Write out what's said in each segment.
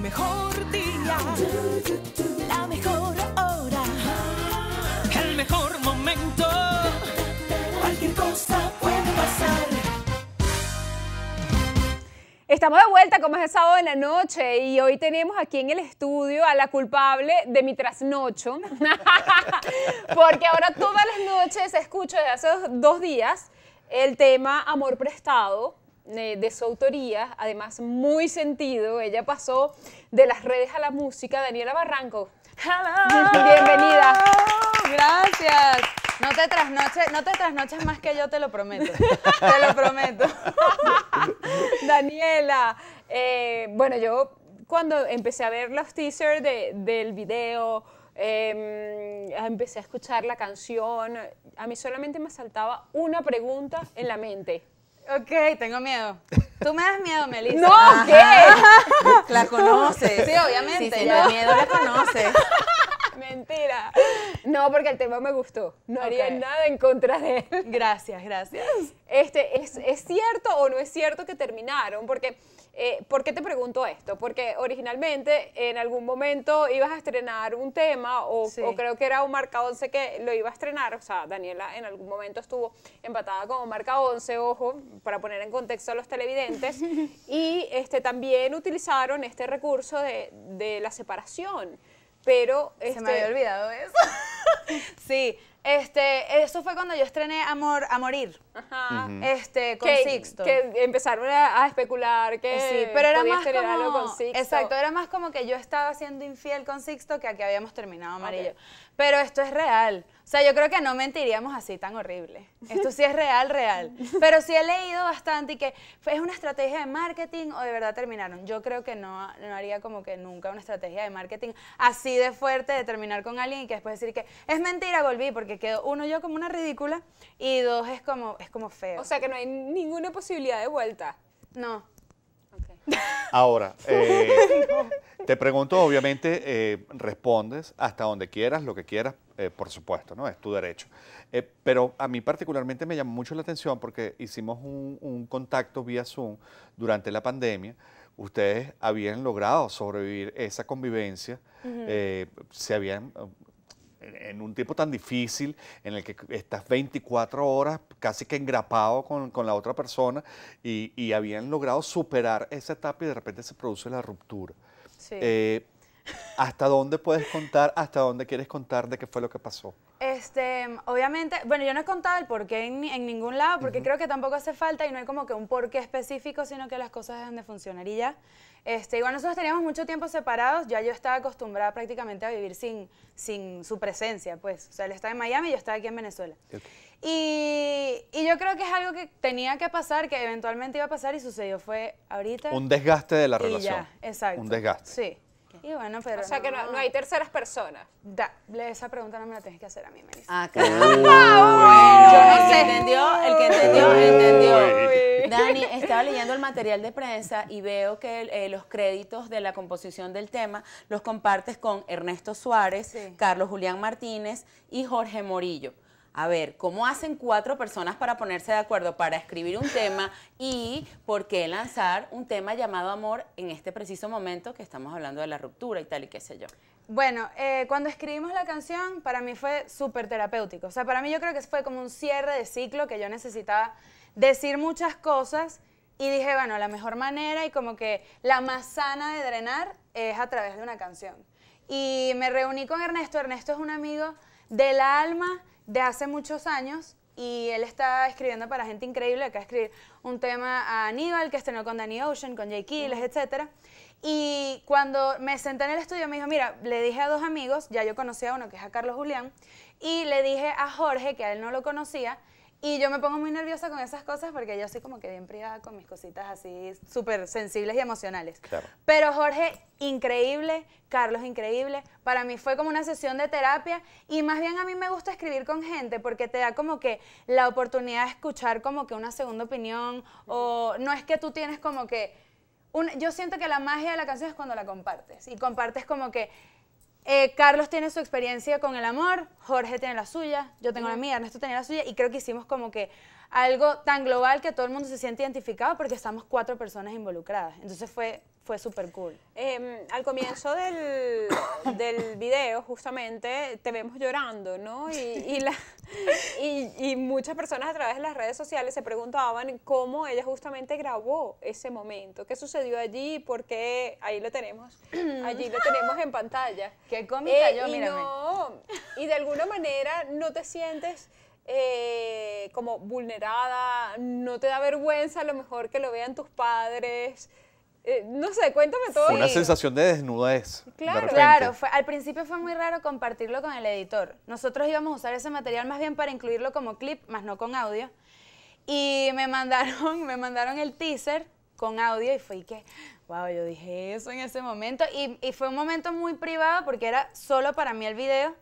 mejor día, la mejor hora, el mejor momento. Cualquier cosa puede pasar. Estamos de vuelta como es sábado en la noche y hoy tenemos aquí en el estudio a la culpable de mi trasnocho, porque ahora todas las noches escucho desde hace dos días el tema amor prestado eh, de su autoría, además muy sentido. Ella pasó de las redes a la música. Daniela Barranco. Bienvenida. Gracias. No te trasnoches, no te trasnoches más que yo, te lo prometo. te lo prometo. Daniela, eh, bueno, yo cuando empecé a ver los teasers de, del video, em, empecé a escuchar la canción, a mí solamente me saltaba una pregunta en la mente. Ok, tengo miedo. Tú me das miedo, Melissa. ¡No! ¿Qué? La conoces. Sí, obviamente. Sí, sí, la miedo la conoces. Mentira. No, porque el tema me gustó. No haría nada en contra de él. Gracias, gracias. Este, ¿es, ¿Es cierto o no es cierto que terminaron? Porque eh, ¿Por qué te pregunto esto? Porque originalmente en algún momento ibas a estrenar un tema o, creo que era un Marca 11 que lo iba a estrenar, o sea, Daniela en algún momento estuvo empatada como Marca 11 ojo, para poner en contexto a los televidentes, y este, también utilizaron este recurso de, la separación, pero... me este había olvidado eso. sí, este, eso fue cuando yo estrené Amor a Morir. Este, con Sixto. Que empezaron a, especular que sí, pero era más como, Exacto, era más como que yo estaba siendo infiel con Sixto que a que habíamos terminado amarillo. Pero esto es real. O sea, yo creo que no mentiríamos así tan horrible. Esto sí es real, real. Pero sí he leído bastante y que es una estrategia de marketing o de verdad terminaron. Yo creo que no, no haría como que nunca una estrategia de marketing así de fuerte de terminar con alguien y que después decir que es mentira, volví, porque quedó uno yo como una ridícula y dos es como, es como feo. O sea, que no hay ninguna posibilidad de vuelta. No. Ahora, eh, te pregunto, obviamente, eh, respondes hasta donde quieras, lo que quieras, eh, por supuesto, ¿no? Es tu derecho. pero a mí particularmente me llamó mucho la atención porque hicimos un, contacto vía Zoom durante la pandemia ustedes habían logrado sobrevivir esa convivencia, se habían en un tiempo tan difícil, en el que estás 24 horas casi que engrapado con, la otra persona y, habían logrado superar esa etapa y de repente se produce la ruptura. Sí. Eh, ¿Hasta dónde puedes contar? ¿Hasta dónde quieres contar de qué fue lo que pasó? Este, obviamente, bueno, yo no he contado el porqué en, en ningún lado, porque creo que tampoco hace falta y no hay como que un porqué específico, sino que las cosas dejan de funcionar y ya. Este, igual nosotros teníamos mucho tiempo separados, ya yo estaba acostumbrada prácticamente a vivir sin, sin su presencia, pues. O sea, él estaba en Miami y yo estaba aquí en Venezuela. Y, y, yo creo que es algo que tenía que pasar, que eventualmente iba a pasar y sucedió. Fue ahorita. Un desgaste de la relación. Ya, exacto. Un desgaste. Sí. Y bueno, pero. O sea que no, no, hay terceras personas. esa pregunta no me la tienes que hacer a mí, Melissa. Ah, claro. bueno, Yo no sé. Entendió, el que entendió, entendió. Dani, estaba leyendo el material de prensa y veo que eh, los créditos de la composición del tema los compartes con Ernesto Suárez, Carlos Julián Martínez y Jorge Morillo. A ver, ¿cómo hacen cuatro personas para ponerse de acuerdo para escribir un tema y por qué lanzar un tema llamado amor en este preciso momento que estamos hablando de la ruptura y tal y qué sé yo? Bueno, eh, cuando escribimos la canción, para mí fue súper terapéutico. O sea, para mí yo creo que fue como un cierre de ciclo que yo necesitaba decir muchas cosas y dije, bueno, la mejor manera y como que la más sana de drenar es a través de una canción. Y me reuní con Ernesto. Ernesto es un amigo del alma de hace muchos años y él está escribiendo para gente increíble, acá escribir un tema a Aníbal, que estrenó con Danny Ocean, con Jake Kills etcétera. Y cuando me senté en el estudio, me dijo, mira, le dije a dos amigos, ya yo conocía a uno que es a Carlos Julián, y le dije a Jorge, que a él no lo conocía, y yo me pongo muy nerviosa con esas cosas porque yo soy como que bien privada con mis cositas así súper sensibles y emocionales. Pero Jorge, increíble, Carlos, increíble. Para mí fue como una sesión de terapia y más bien a mí me gusta escribir con gente porque te da como que la oportunidad de escuchar como que una segunda opinión o no es que tú tienes como que... yo siento que la magia de la canción es cuando la compartes y compartes como que eh, Carlos tiene su experiencia con el amor, Jorge tiene la suya, yo tengo la mía, Ernesto tenía la suya y creo que hicimos como que algo tan global que todo el mundo se siente identificado porque estamos cuatro personas involucradas. Entonces fue fue súper cool. Em, al comienzo del, del, video, justamente, te vemos llorando, ¿no? Y, y, y, muchas personas a través de las redes sociales se preguntaban cómo ella justamente grabó ese momento, qué sucedió allí, por qué ahí lo tenemos, allí lo tenemos en pantalla. Qué eh, cómica yo, mírame. Y, de alguna manera no te sientes... Eh, como vulnerada, no te da vergüenza a lo mejor que lo vean tus padres, eh, no sé, cuéntame todo. Fue una sensación de desnudez. Claro, claro. Fue, al principio fue muy raro compartirlo con el editor. Nosotros íbamos a usar ese material más bien para incluirlo como clip, más no con audio. Y me mandaron, me mandaron el teaser con audio y fue que, wow, yo dije eso en ese momento. Y, y fue un momento muy privado porque era solo para mí el video.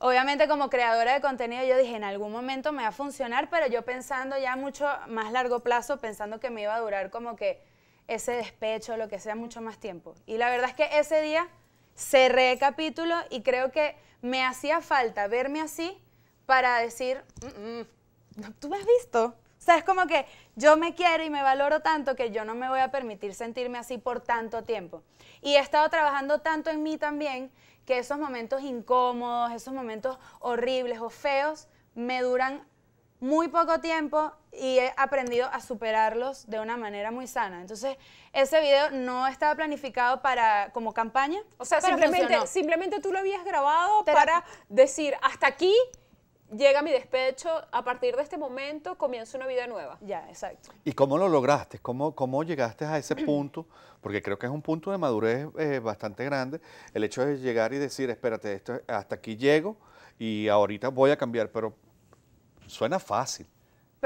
Obviamente como creadora de contenido yo dije, en algún momento me va a funcionar, pero yo pensando ya mucho más largo plazo, pensando que me iba a durar como que ese despecho, lo que sea, mucho más tiempo. Y la verdad es que ese día cerré capítulo y creo que me hacía falta verme así para decir, mm, mm, tú me has visto. O sea, es como que yo me quiero y me valoro tanto que yo no me voy a permitir sentirme así por tanto tiempo. Y he estado trabajando tanto en mí también que esos momentos incómodos, esos momentos horribles o feos, me duran muy poco tiempo y he aprendido a superarlos de una manera muy sana. Entonces, ese video no estaba planificado para como campaña. O sea, simplemente, simplemente, tú lo habías grabado para decir, hasta aquí llega mi despecho, a partir de este momento comienzo una vida nueva. Ya, exacto. ¿Y cómo lo lograste? ¿Cómo, cómo llegaste a ese punto? Porque creo que es un punto de madurez eh, bastante grande, el hecho de llegar y decir, espérate, hasta aquí llego y ahorita voy a cambiar, pero suena fácil.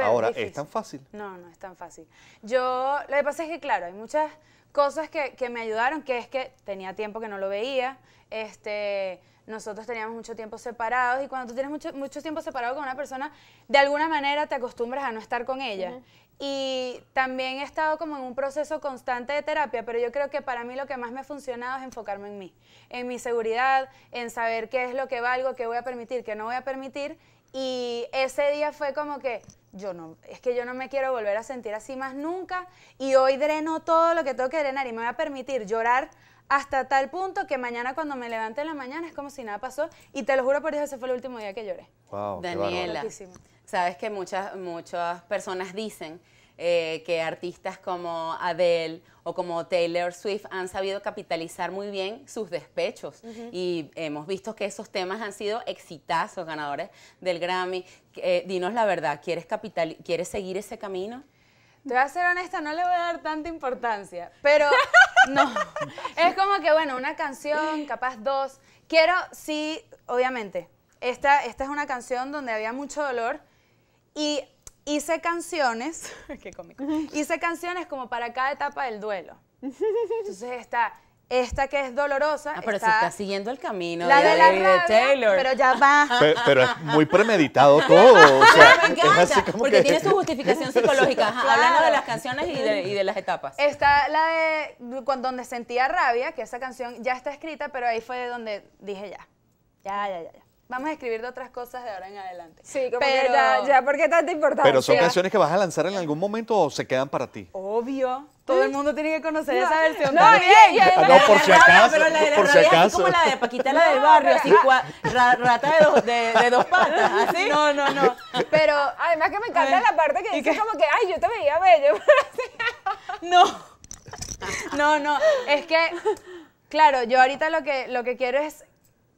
Ahora, es, tan fácil? No, no es tan fácil. Yo, lo que pasa es que, claro, hay muchas cosas que, me ayudaron, que es que tenía tiempo que no lo veía, este, nosotros teníamos mucho tiempo separados y cuando tú tienes mucho, tiempo separado con una persona, de alguna manera te acostumbras a no estar con ella. Y también he estado como en un proceso constante de terapia, pero yo creo que para mí lo que más me ha funcionado es enfocarme en mí, en mi seguridad, en saber qué es lo que valgo, qué voy a permitir, qué no voy a permitir y ese día fue como que, yo no, es que yo no me quiero volver a sentir así más nunca. Y hoy dreno todo lo que tengo que drenar y me voy a permitir llorar hasta tal punto que mañana cuando me levante en la mañana es como si nada pasó. Y te lo juro por Dios, ese fue el último día que lloré. Wow, Daniela, sabes que muchas, muchas personas dicen eh, que artistas como Adele o como Taylor Swift han sabido capitalizar muy bien sus despechos. Y hemos visto que esos temas han sido exitazos, ganadores del Grammy. Eh, dinos la verdad, ¿quieres, capital ¿quieres seguir ese camino? Te voy a ser honesta, no le voy a dar tanta importancia, pero no. es como que, bueno, una canción, capaz dos. Quiero, sí, obviamente, esta, esta es una canción donde había mucho dolor y hice canciones, qué cómico, hice canciones como para cada etapa del duelo. Entonces está esta que es dolorosa. Ah, pero está, está siguiendo el camino de, Taylor. Pero ya va. Pero, es muy premeditado todo. es así como porque tiene su justificación psicológica. Hablando de las canciones y de, las etapas. Está la de cuando, donde sentía rabia, que esa canción ya está escrita, pero ahí fue donde dije Ya, ya, ya. ya. Vamos a escribir de otras cosas de ahora en adelante. Sí, pero, ya, ya, porque tanta importante Pero son canciones que vas a lanzar en algún momento o se quedan para ti. Obvio. Todo el mundo tiene que conocer esa versión. No, bien, ah, no, por si acaso. Pero la de la por si acaso. Es como la de Paquita, la del barrio, así, cua, rata de dos, de, de, dos patas, así. No, no, no. Pero además que me encanta la parte que dice como que, ay, yo te veía bello. no. No, no. Es que, claro, yo ahorita lo que, lo que quiero es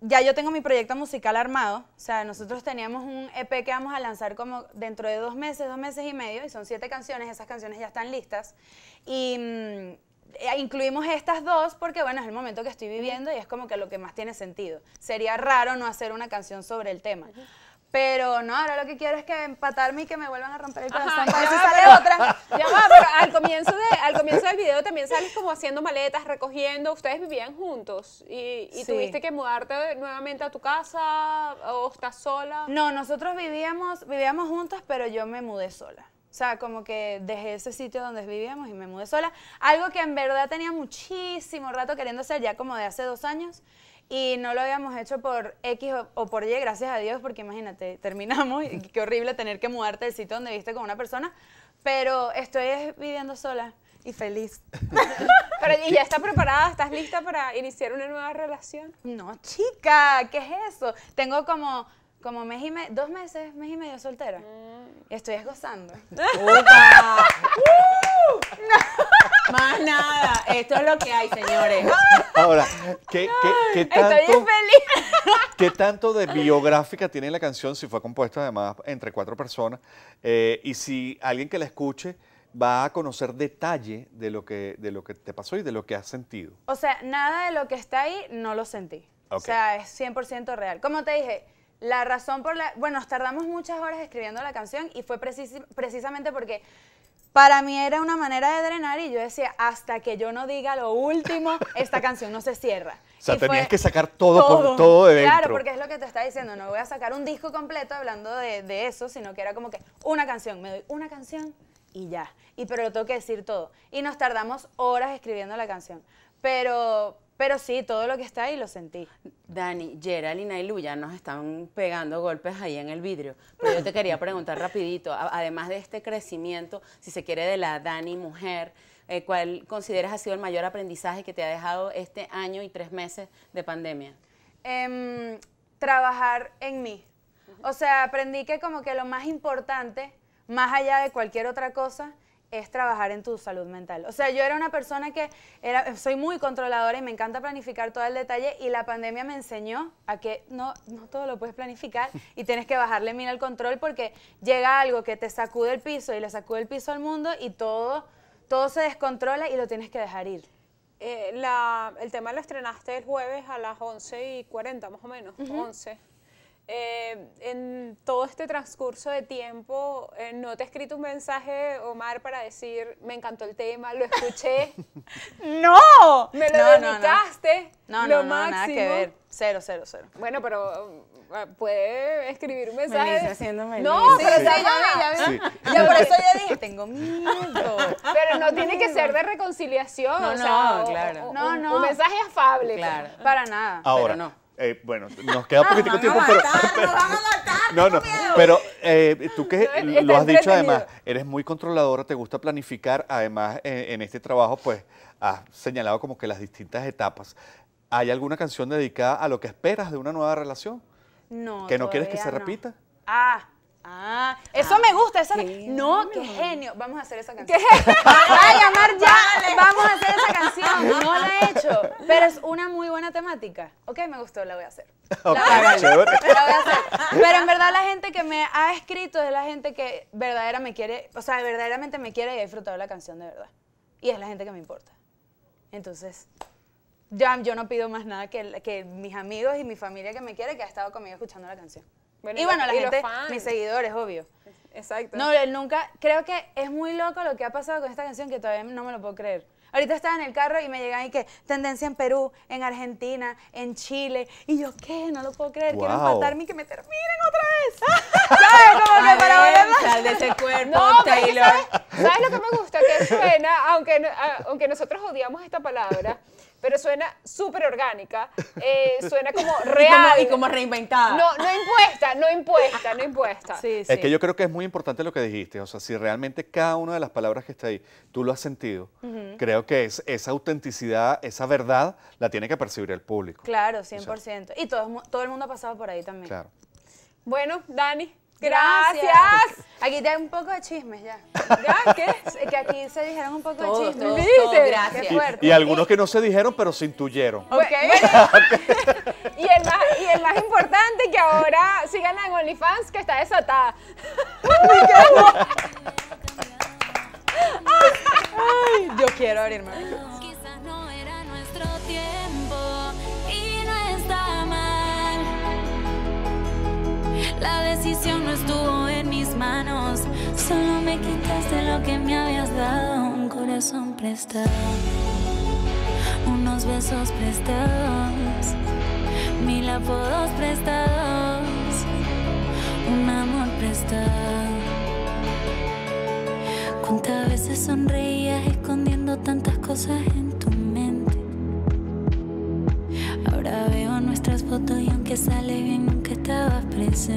ya yo tengo mi proyecto musical armado. O sea, nosotros teníamos un EP que vamos a lanzar como dentro de dos meses, dos meses y medio, y son siete canciones, esas canciones ya están listas. Y mm, e, incluimos estas dos porque, bueno, es el momento que estoy viviendo y es como que lo que más tiene sentido. Sería raro no hacer una canción sobre el tema. Pero no, ahora lo que quiero es que empatarme y que me vuelvan a romper el corazón. para eso sale otra. Ya va, pero al comienzo, de, al comienzo del video también sales como haciendo maletas, recogiendo. Ustedes vivían juntos y, tuviste que mudarte nuevamente a tu casa o estás sola. No, nosotros vivíamos, vivíamos juntos, pero yo me mudé sola. O sea, como que dejé ese sitio donde vivíamos y me mudé sola. Algo que en verdad tenía muchísimo rato queriendo hacer, ya como de hace dos años y no lo habíamos hecho por X o, por Y, gracias a Dios, porque imagínate, terminamos y qué horrible tener que mudarte del sitio donde viste con una persona, pero estoy viviendo sola y feliz. pero, ¿Y ya está preparada? ¿Estás lista para iniciar una nueva relación? No, chica, ¿qué es eso? Tengo como como mes y dos meses, mes y medio soltera. Y mm. estoy esgozando. ¡Uh! Más nada esto es lo que hay, señores. Ahora, ¿qué, tanto, Estoy ¿qué tanto de biográfica tiene la canción si fue compuesta además entre cuatro personas? Eh, y si alguien que la escuche va a conocer detalle de lo, que, de lo que te pasó y de lo que has sentido. O sea, nada de lo que está ahí no lo sentí. O sea, es 100% real. Como te dije, la razón por la... Bueno, tardamos muchas horas escribiendo la canción y fue precisamente porque para mí era una manera de drenar y yo decía, hasta que yo no diga lo último, esta canción no se cierra. O sea, tenías que sacar todo, por, todo de dentro. Claro, porque es lo que te está diciendo, no voy a sacar un disco completo hablando de, eso, sino que era como que una canción, me doy una canción y ya. Y pero lo tengo que decir todo. Y nos tardamos horas escribiendo la canción. Pero, pero sí, todo lo que está ahí lo sentí. Dani, Geraldine y Luya nos están pegando golpes ahí en el vidrio. Pero yo te quería preguntar rapidito, además de este crecimiento, si se quiere, de la Dani mujer, eh, ¿cuál consideras ha sido el mayor aprendizaje que te ha dejado este año y tres meses de pandemia? Em, trabajar en mí. O sea, aprendí que como que lo más importante, más allá de cualquier otra cosa, es trabajar en tu salud mental. O sea, yo era una persona que era, soy muy controladora y me encanta planificar todo el detalle y la pandemia me enseñó a que no, no todo lo puedes planificar y tienes que bajarle mira el control porque llega algo que te sacude el piso y le sacude el piso al mundo y todo, todo se descontrola y lo tienes que dejar ir. Eh, el tema lo estrenaste el jueves a las 11 y 40 más o menos, 11. Eh, en todo este transcurso de tiempo, eh, ¿no te he escrito un mensaje, Omar, para decir, me encantó el tema, lo escuché? ¡No! Me lo no, dedicaste. No, no, lo máximo. nada que ver. Cero, cero, cero. Bueno, pero eh, puede escribir un mensaje. no, pero sí. ya, ya, ya, sí. por eso yo dije, tengo miedo. Pero no tiene que ser de reconciliación. No, claro. no, un, no. mensaje afable. Pues. Claro. Para nada. Ahora, pero no. Eh, bueno, nos queda poquitico tiempo, pero, no, no, pero eh, tú que lo has dicho además, eres muy controladora, te gusta planificar, además en, este trabajo pues has señalado como que las distintas etapas. ¿Hay alguna canción dedicada a lo que esperas de una nueva relación? No. ¿Que no quieres que se repita? Ah, Ah, ah, eso me gusta. Eso no, qué genio. Vamos a hacer esa canción. a llamar ya. Vamos a hacer esa canción. No la he hecho, pero es una muy buena temática. Ok, me gustó, la voy a hacer. Pero en verdad la gente que me ha escrito es la gente que verdadera me quiere, o sea, verdaderamente me quiere y ha disfrutado la canción de verdad. Y es la gente que me importa. Entonces, yo, yo no pido más nada que, que mis amigos y mi familia que me quiere, que ha estado conmigo escuchando la canción y bueno, la gente, mis seguidores, obvio. Exacto. No, él nunca, creo que es muy loco lo que ha pasado con esta canción que todavía no me lo puedo creer. Ahorita estaba en el carro y me llegan y que tendencia en Perú, en Argentina, en Chile. Y yo, ¿qué? No lo puedo creer. quieren Quiero empatarme y que me terminen otra vez. ¿Sabes? Como que para volver sal de ese cuerpo, Taylor. ¿Sabes lo que me gusta? Que suena, aunque, ah, aunque nosotros odiamos esta palabra, pero suena súper orgánica, eh, suena como real. Y como, reinventada. No, no impuesta, no impuesta, no impuesta. es que yo creo que es muy importante lo que dijiste, o sea, si realmente cada una de las palabras que está ahí, tú lo has sentido, creo que es, esa autenticidad, esa verdad, la tiene que percibir el público. Claro, 100%. y todo, todo el mundo ha pasado por ahí también. Claro. Bueno, Dani, Gracias. Aquí te hay un poco de chismes ya. ¿Ya? Que aquí se dijeron un poco de chismes. gracias. Y, algunos que no se dijeron, pero se intuyeron. y, el más, y el más importante, que ahora sigan en OnlyFans, que está desatada. Ay, yo quiero abrirme. La decisión no estuvo en mis manos. Solo me quitaste lo que me habías dado. Un corazón prestado. Unos besos prestados. Mil apodos prestados. Un amor prestado. Cuántas veces sonreías escondiendo tantas cosas en tu mente. Ahora veo nuestras fotos y aunque sale bien